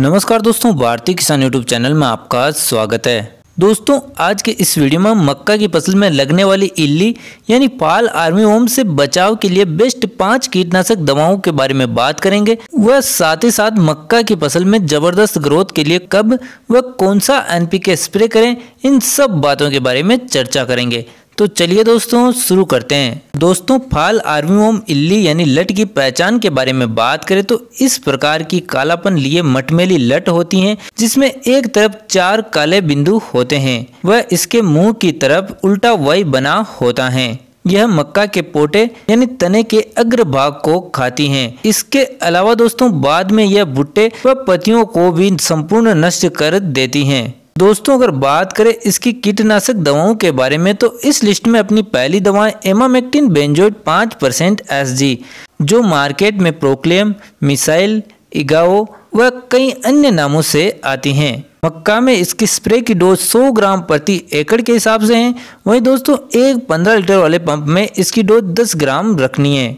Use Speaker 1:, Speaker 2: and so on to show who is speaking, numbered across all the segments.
Speaker 1: नमस्कार दोस्तों भारतीय किसान यूट्यूब चैनल में आपका स्वागत है दोस्तों आज के इस वीडियो में मक्का की फसल में लगने वाली इल्ली यानी पाल आर्मी ओम से बचाव के लिए बेस्ट पांच कीटनाशक दवाओं के बारे में बात करेंगे वह साथ ही साथ मक्का की फसल में जबरदस्त ग्रोथ के लिए कब व कौन सा एनपीके स्प्रे करें इन सब बातों के बारे में चर्चा करेंगे तो चलिए दोस्तों शुरू करते हैं दोस्तों फाल आर्मी ओम इल्ली यानी लट की पहचान के बारे में बात करें तो इस प्रकार की कालापन लिए मटमेली लट होती हैं जिसमें एक तरफ चार काले बिंदु होते हैं वह इसके मुंह की तरफ उल्टा वाई बना होता है यह मक्का के पोटे यानी तने के अग्र भाग को खाती हैं। इसके अलावा दोस्तों बाद में यह बुट्टे व पतियों को भी संपूर्ण नष्ट कर देती हैं। दोस्तों अगर बात करें इसकी कीटनाशक दवाओं के बारे में तो इस लिस्ट में अपनी पहली दवाएं एमामेक्टिन बेंजोइड 5% परसेंट एस जो मार्केट में प्रोक्लेम मिसाइल इगाओ व कई अन्य नामों से आती हैं मक्का में इसकी स्प्रे की डोज 100 ग्राम प्रति एकड़ के हिसाब से है वहीं दोस्तों एक 15 लीटर वाले पंप में इसकी डोज 10 ग्राम रखनी है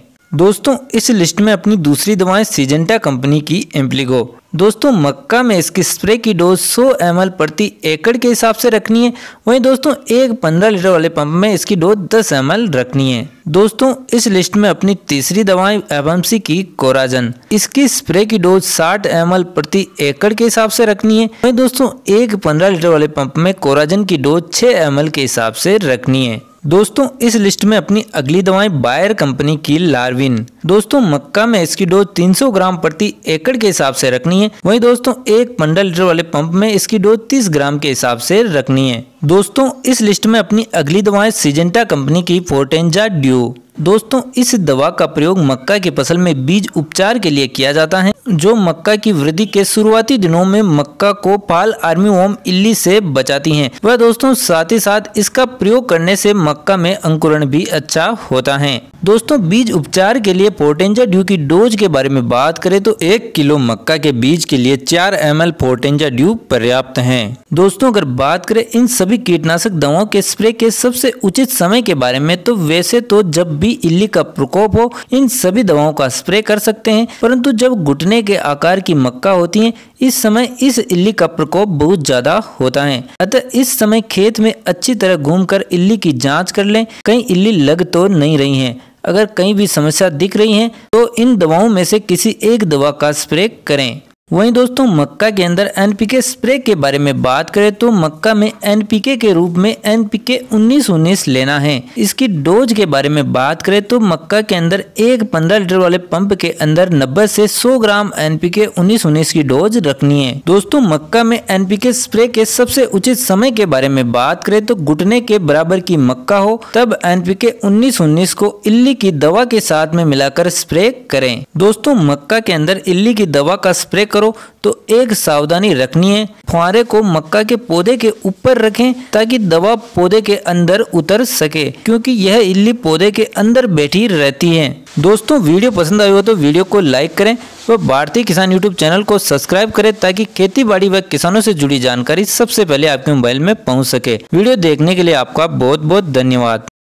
Speaker 1: दोस्तों इस लिस्ट में अपनी दूसरी दवाएं सीजेंटा कंपनी की एम्प्लीगो दोस्तों मक्का में इसकी स्प्रे की डोज 100 एम प्रति एकड़ के हिसाब से रखनी है वहीं दोस्तों एक 15 लीटर वाले पंप में इसकी डोज 10 एम रखनी है दोस्तों इस लिस्ट में अपनी तीसरी दवाएं एफएमसी की कोराजन इसकी स्प्रे की डोज 60 एम प्रति एकड़ के हिसाब से रखनी है वहीं दोस्तों एक 15 लीटर वाले पंप में कोराजन की डोज छह एम के हिसाब से रखनी है दोस्तों इस लिस्ट में अपनी अगली दवाएं बायर कंपनी की लार्विन दोस्तों मक्का में इसकी डोज 300 ग्राम प्रति एकड़ के हिसाब से रखनी है वहीं दोस्तों एक पंडल लीटर वाले पंप में इसकी डोज 30 ग्राम के हिसाब से रखनी है दोस्तों इस लिस्ट में अपनी अगली दवाएं सिजेंटा कंपनी की फोर्टेंजा ड्यू दोस्तों इस दवा का प्रयोग मक्का की फसल में बीज उपचार के लिए किया जाता है जो मक्का की वृद्धि के शुरुआती दिनों में मक्का को पाल आर्मी ओम इल्ली से बचाती हैं वह दोस्तों साथ ही साथ इसका प्रयोग करने से मक्का में अंकुरण भी अच्छा होता है दोस्तों बीज उपचार के लिए पोर्टेंजा ड्यू की डोज के बारे में बात करें तो एक किलो मक्का के बीज के लिए चार एम एल पोर्टेंजा ड्यू पर्याप्त है दोस्तों अगर बात करें इन सभी कीटनाशक दवाओं के स्प्रे के सबसे उचित समय के बारे में तो वैसे तो जब भी इल्ली का प्रकोप हो इन सभी दवाओं का स्प्रे कर सकते हैं परंतु जब घुटने घुटने के आकार की मक्का होती हैं इस समय इस इल्ली का प्रकोप बहुत ज़्यादा होता है अतः इस समय खेत में अच्छी तरह घूमकर इल्ली की जांच कर लें कहीं इल्ली लग तो नहीं रही हैं अगर कहीं भी समस्या दिख रही है तो इन दवाओं में से किसी एक दवा का स्प्रे करें वहीं दोस्तों मक्का के अंदर एनपीके स्प्रे के बारे में बात करें तो मक्का में एनपीके के रूप में एनपीके उन्नीस उन्नीस लेना है इसकी डोज के बारे में बात करें तो मक्का के अंदर एक 15 लीटर वाले पंप के अंदर 90 से 100 ग्राम एनपीके उन्नीस उन्नीस की डोज रखनी है दोस्तों मक्का में एनपीके स्प्रे के सबसे उचित समय के बारे में बात करे तो घुटने के बराबर की मक्का हो तब एनपीके उन्नीस उन्नीस को इल्ली की दवा के साथ में मिलाकर स्प्रे करें दोस्तों मक्का के अंदर इल्ली की दवा का स्प्रे कर करो तो एक सावधानी रखनी है फुहारे को मक्का के पौधे के ऊपर रखें ताकि दवा पौधे के अंदर उतर सके क्योंकि यह इल्ली पौधे के अंदर बैठी रहती है दोस्तों वीडियो पसंद आई हो तो वीडियो को लाइक करें व भारतीय किसान यूट्यूब चैनल को सब्सक्राइब करें ताकि खेती बाड़ी व किसानों से जुड़ी जानकारी सबसे पहले आपके मोबाइल में पहुंच सके वीडियो देखने के लिए आपका बहुत बहुत धन्यवाद